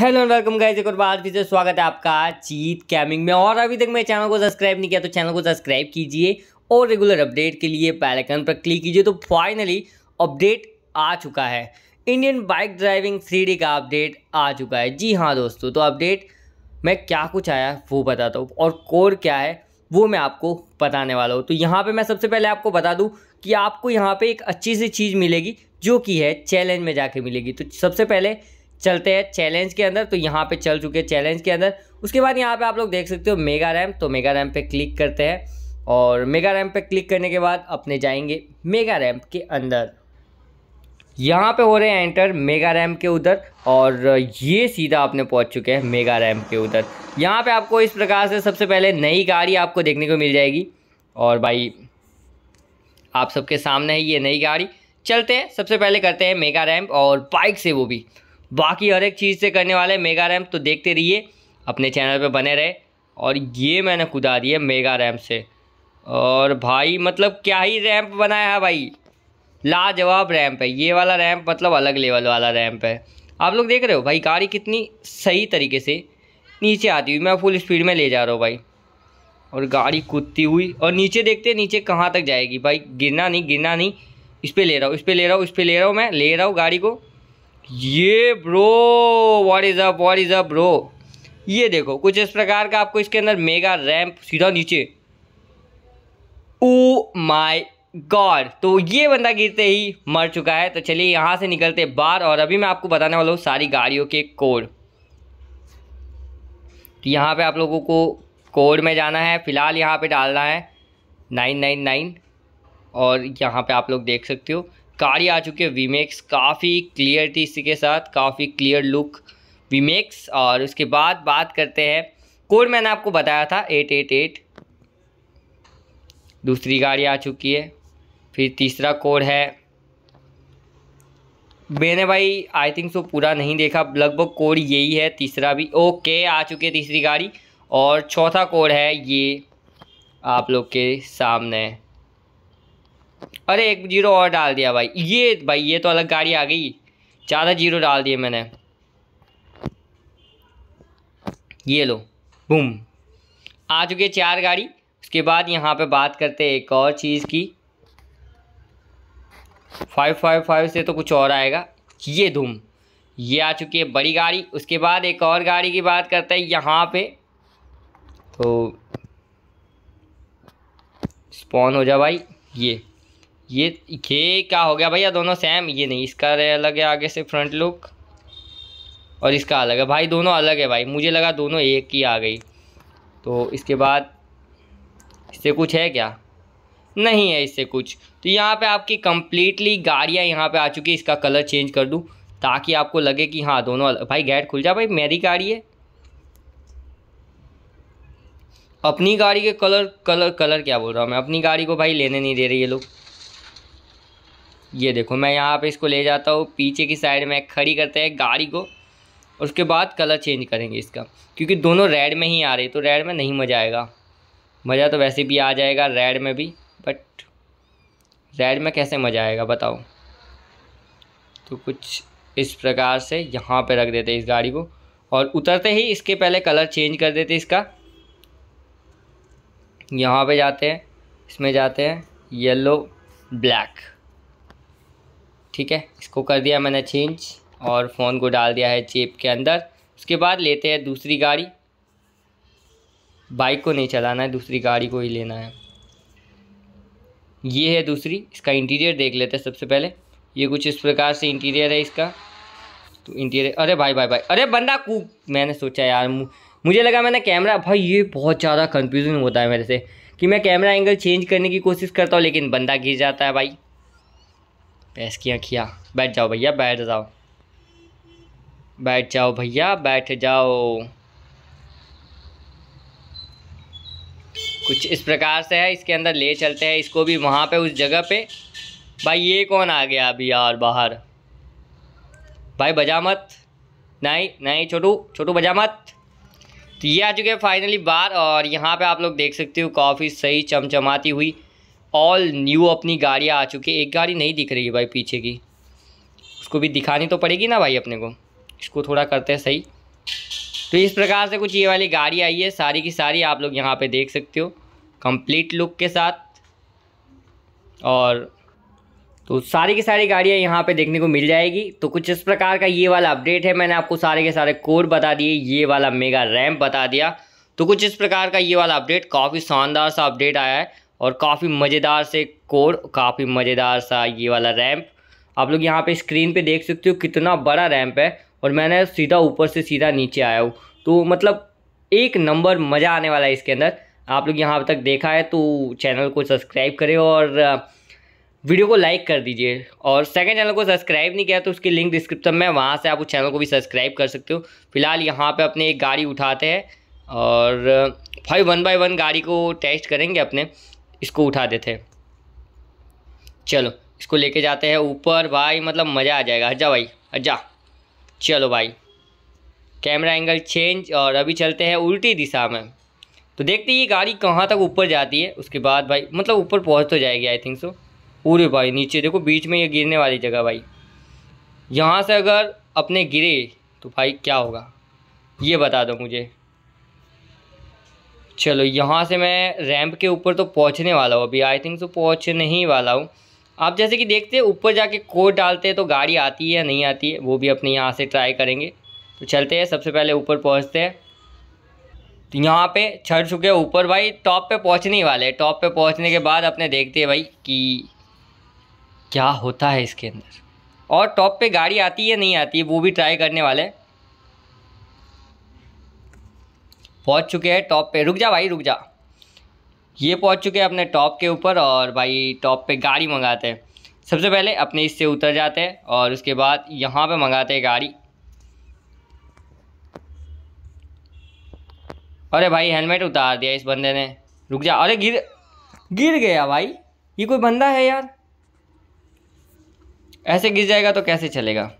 hello welcome guys एक और बार फिर से स्वागत है आपका चीत कैमिंग में और अभी तक मेरे चैनल को सब्सक्राइब नहीं किया तो चैनल को सब्सक्राइब कीजिए और रेगुलर अपडेट के लिए पैलकन पर क्लिक कीजिए तो फाइनली अपडेट आ चुका है इंडियन बाइक ड्राइविंग थ्री का अपडेट आ चुका है जी हाँ दोस्तों तो अपडेट में क्या कुछ आया वो बताता हूँ और कोर क्या है वो मैं आपको बताने वाला हूँ तो यहाँ पर मैं सबसे पहले आपको बता दूँ कि आपको यहाँ पर एक अच्छी सी चीज़ मिलेगी जो कि है चैलेंज में जाके मिलेगी तो सबसे पहले चलते हैं चैलेंज के अंदर तो यहाँ पे चल चुके हैं चैलेंज के अंदर उसके बाद यहाँ पे आप लोग देख सकते हो मेगा रैम तो मेगा रैम पे क्लिक करते हैं और मेगा रैम पे क्लिक करने के बाद अपने जाएंगे मेगा रैम के अंदर यहाँ पे हो रहे हैं एंटर मेगा रैम के उधर और ये सीधा आपने पहुँच चुके हैं मेगा रैम के उधर यहाँ पर आपको इस प्रकार से सबसे पहले नई गाड़ी आपको देखने को मिल जाएगी और भाई आप सबके सामने है ये नई गाड़ी चलते हैं सबसे पहले करते हैं मेगा रैम्प और बाइक से वो भी बाकी हर एक चीज़ से करने वाले मेगा रैम तो देखते रहिए अपने चैनल पर बने रहे और ये मैंने कुदा दिया है मेगा रैम से और भाई मतलब क्या ही रैम्प बनाया है भाई लाजवाब रैम्प है ये वाला रैम्प मतलब अलग लेवल वाला रैम्प है आप लोग देख रहे हो भाई गाड़ी कितनी सही तरीके से नीचे आती हुई मैं फुल स्पीड में ले जा रहा हूँ भाई और गाड़ी कूदती हुई और नीचे देखते नीचे कहाँ तक जाएगी भाई गिरना नहीं गिरना नहीं इस पर ले रहा हूँ इस पर ले रहा हूँ इस पर ले रहा हूँ मैं ले रहा हूँ गाड़ी को ये bro what is up what is up bro ये देखो कुछ इस प्रकार का आपको इसके अंदर मेगा रैम्प सीधा नीचे ओ माय गॉड तो ये बंदा गिरते ही मर चुका है तो चलिए यहाँ से निकलते बाहर और अभी मैं आपको बताने वाला हूँ सारी गाड़ियों के कोड तो यहाँ पे आप लोगों को कोड में जाना है फ़िलहाल यहाँ पे डालना है नाइन नाइन नाइन और यहाँ पे आप लोग देख सकते हो गाड़ी आ चुकी है वीमेक्स काफ़ी थी इसी के साथ काफ़ी क्लियर लुक वीमेक्स और उसके बाद बात करते हैं कोड मैंने आपको बताया था एट एट एट दूसरी गाड़ी आ चुकी है फिर तीसरा कोड है मैंने भाई आई थिंक सो पूरा नहीं देखा लगभग कोड यही है तीसरा भी ओके आ चुकी है तीसरी गाड़ी और चौथा कोड है ये आप लोग के सामने अरे एक जीरो और डाल दिया भाई ये भाई ये तो अलग गाड़ी आ गई ज़्यादा जीरो डाल दिए मैंने ये लो बूम आ चुके चार गाड़ी उसके बाद यहाँ पे बात करते हैं एक और चीज़ की फाइव फाइव फाइव से तो कुछ और आएगा ये धूम ये आ चुकी है बड़ी गाड़ी उसके बाद एक और गाड़ी की बात करते हैं यहाँ पे तो स्पॉन हो जा भाई ये ये ये क्या हो गया भैया दोनों सेम ये नहीं इसका अलग है आगे से फ्रंट लुक और इसका अलग है भाई दोनों अलग है भाई मुझे लगा दोनों एक ही आ गई तो इसके बाद इससे कुछ है क्या नहीं है इससे कुछ तो यहाँ पे आपकी कम्प्लीटली गाड़ियाँ यहाँ पे आ चुकी इसका कलर चेंज कर दूँ ताकि आपको लगे कि हाँ दोनों अलग भाई गेट खुल जा भाई मेरी गाड़ी है अपनी गाड़ी के कलर कलर कलर क्या बोल रहा हूँ मैं अपनी गाड़ी को भाई लेने नहीं दे रही है लोग ये देखो मैं यहाँ पे इसको ले जाता हूँ पीछे की साइड में खड़ी करते हैं गाड़ी को उसके बाद कलर चेंज करेंगे इसका क्योंकि दोनों रेड में ही आ रही तो रेड में नहीं मज़ा आएगा मज़ा तो वैसे भी आ जाएगा रेड में भी बट रेड में कैसे मज़ा आएगा बताओ तो कुछ इस प्रकार से यहाँ पे रख देते इस गाड़ी को और उतरते ही इसके पहले कलर चेंज कर देते इसका यहाँ पे जाते हैं इसमें जाते हैं येलो ब्लैक ठीक है इसको कर दिया मैंने चेंज और फ़ोन को डाल दिया है चेप के अंदर उसके बाद लेते हैं दूसरी गाड़ी बाइक को नहीं चलाना है दूसरी गाड़ी को ही लेना है ये है दूसरी इसका इंटीरियर देख लेते हैं सबसे पहले ये कुछ इस प्रकार से इंटीरियर है इसका तो इंटीरियर अरे भाई भाई भाई अरे बंदा कू मैंने सोचा यार मुझे लगा मैंने कैमरा भाई ये बहुत ज़्यादा कन्फ्यूजन होता है मेरे से कि मैं कैमरा एंगल चेंज करने की कोशिश करता हूँ लेकिन बंदा गिर जाता है भाई पैस की आँखिया बैठ जाओ भैया बैठ जाओ बैठ जाओ भैया बैठ जाओ कुछ इस प्रकार से है इसके अंदर ले चलते हैं इसको भी वहाँ पे उस जगह पे भाई ये कौन आ गया अभी यार बाहर भाई बजा मत नहीं नहीं छोटू छोटू बजा मत तो ये आ चुके हैं फाइनली बार और यहाँ पे आप लोग देख सकते हो कॉफ़ी सही चमचमाती हुई ऑल न्यू अपनी गाड़ियाँ आ चुकी है एक गाड़ी नहीं दिख रही है भाई पीछे की उसको भी दिखानी तो पड़ेगी ना भाई अपने को इसको थोड़ा करते हैं सही तो इस प्रकार से कुछ ये वाली गाड़ी आई है सारी की सारी आप लोग यहाँ पे देख सकते हो कंप्लीट लुक के साथ और तो सारी की सारी गाड़ियाँ यहाँ पे देखने को मिल जाएगी तो कुछ इस प्रकार का ये वाला अपडेट है मैंने आपको सारे के सारे कोड बता दिए ये वाला मेगा रैम बता दिया तो कुछ इस प्रकार का ये वाला अपडेट काफ़ी शानदार सा अपडेट आया है और काफ़ी मज़ेदार से कोड काफ़ी मज़ेदार सा ये वाला रैम्प आप लोग यहाँ पे स्क्रीन पे देख सकते हो कितना बड़ा रैम्प है और मैंने सीधा ऊपर से सीधा नीचे आया हूँ तो मतलब एक नंबर मज़ा आने वाला है इसके अंदर आप लोग यहाँ तक देखा है तो चैनल को सब्सक्राइब करें और वीडियो को लाइक कर दीजिए और सेकंड चैनल को सब्सक्राइब नहीं किया तो उसकी लिंक डिस्क्रिप्शन में वहाँ से आप उस चैनल को भी सब्सक्राइब कर सकते हो फिलहाल यहाँ पे अपने एक गाड़ी उठाते हैं और भाई वन बाय वन गाड़ी को टेस्ट करेंगे अपने इसको उठा देते चलो इसको लेके जाते हैं ऊपर भाई मतलब मज़ा आ जाएगा हजा भाई हजा चलो भाई कैमरा एंगल चेंज और अभी चलते हैं उल्टी दिशा में तो देखते ये गाड़ी कहाँ तक ऊपर जाती है उसके बाद भाई मतलब ऊपर पहुँच तो जाएगी आई थिंक सो पूरे भाई नीचे देखो बीच में ये गिरने वाली जगह भाई यहाँ से अगर अपने गिरे तो भाई क्या होगा ये बता दो मुझे चलो यहाँ से मैं रैंप के ऊपर तो पहुँचने वाला हूँ अभी आई थिंक तो पहुँचने ही वाला हूँ आप जैसे कि देखते हैं ऊपर जाके कोड डालते हैं तो गाड़ी आती है या नहीं आती है वो भी अपने यहाँ से ट्राई करेंगे तो चलते हैं सबसे पहले ऊपर पहुँचते हैं तो यहाँ पे चढ़ चुके हैं ऊपर भाई टॉप पे पहुँचने ही वाले टॉप पे पहुँचने के बाद अपने देखते हैं भाई कि क्या होता है इसके अंदर और टॉप पे गाड़ी आती है नहीं आती है वो भी ट्राई करने वाले हैं पहुंच चुके हैं टॉप पे रुक जा भाई रुक जा ये पहुंच चुके हैं अपने टॉप के ऊपर और भाई टॉप पे गाड़ी मंगाते हैं सबसे पहले अपने इससे उतर जाते हैं और उसके बाद यहाँ पे मंगाते हैं गाड़ी अरे भाई हेलमेट उतार दिया इस बंदे ने रुक जा अरे गिर गिर गया भाई ये कोई बंदा है यार ऐसे गिर जाएगा तो कैसे चलेगा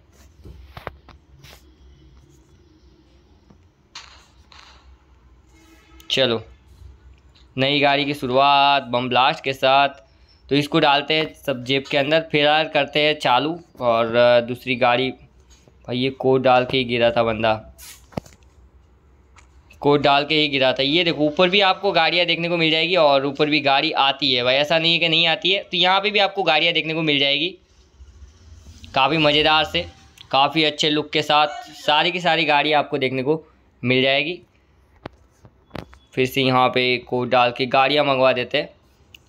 चलो नई गाड़ी की शुरुआत बम ब्लास्ट के साथ तो इसको डालते हैं सब जेब के अंदर फिर करते हैं चालू और दूसरी गाड़ी भाई ये कोड डाल के ही गिरा था बंदा कोड डाल के ही गिरा था ये देखो ऊपर भी आपको गाड़ियाँ देखने को मिल जाएगी और ऊपर भी गाड़ी आती है भाई ऐसा नहीं है कि नहीं आती है तो यहाँ पे भी आपको गाड़ियाँ देखने को मिल जाएगी काफ़ी मज़ेदार से काफ़ी अच्छे लुक के साथ सारी की सारी गाड़ी आपको देखने को मिल जाएगी फिर से यहाँ पे को डाल के गाड़ियाँ मंगवा देते हैं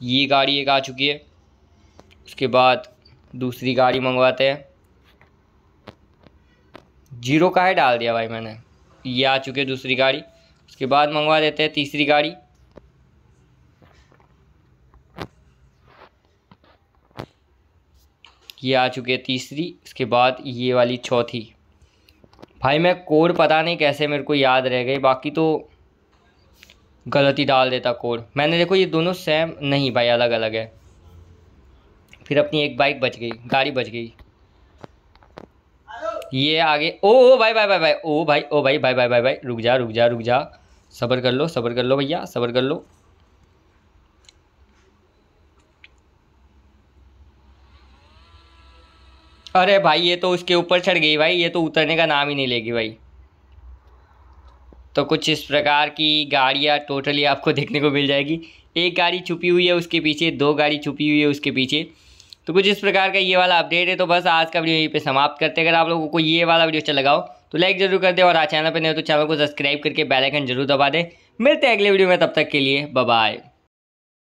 ये गाड़ी एक आ चुकी है उसके बाद दूसरी गाड़ी मंगवाते हैं जीरो का है डाल दिया भाई मैंने ये आ चुकी है दूसरी गाड़ी उसके बाद मंगवा देते हैं तीसरी गाड़ी ये आ चुकी है तीसरी उसके बाद ये वाली चौथी भाई मैं कोड पता नहीं कैसे मेरे को याद रह गई बाकी तो गलत ही डाल देता कोड मैंने देखो ये दोनों सेम नहीं भाई अलग अलग है फिर अपनी एक बाइक बच गई गाड़ी बच गई ये आगे ओ ओ भाई भाई भाई भाई ओ भाई ओ भाई भाई भाई भाई भाई रुक जा रुक जा रुक जा सबर कर लो सबर कर लो भैया सबर कर लो अरे भाई ये तो उसके ऊपर चढ़ गई भाई ये तो उतरने का नाम ही नहीं लेगी भाई तो कुछ इस प्रकार की गाड़ियाँ टोटली आपको देखने को मिल जाएगी एक गाड़ी छुपी हुई है उसके पीछे दो गाड़ी छुपी हुई है उसके पीछे तो कुछ इस प्रकार का ये वाला अपडेट है तो बस आज का वीडियो यहीं पे समाप्त करते हैं अगर आप लोगों को ये वाला वीडियो अच्छा लगाओ तो लाइक जरूर कर दे और आज चैनल पर नहीं हो तो चैनल को सब्सक्राइब करके बेल आइकन जरूर दबा दें मिलते हैं अगले वीडियो में तब तक के लिए बाय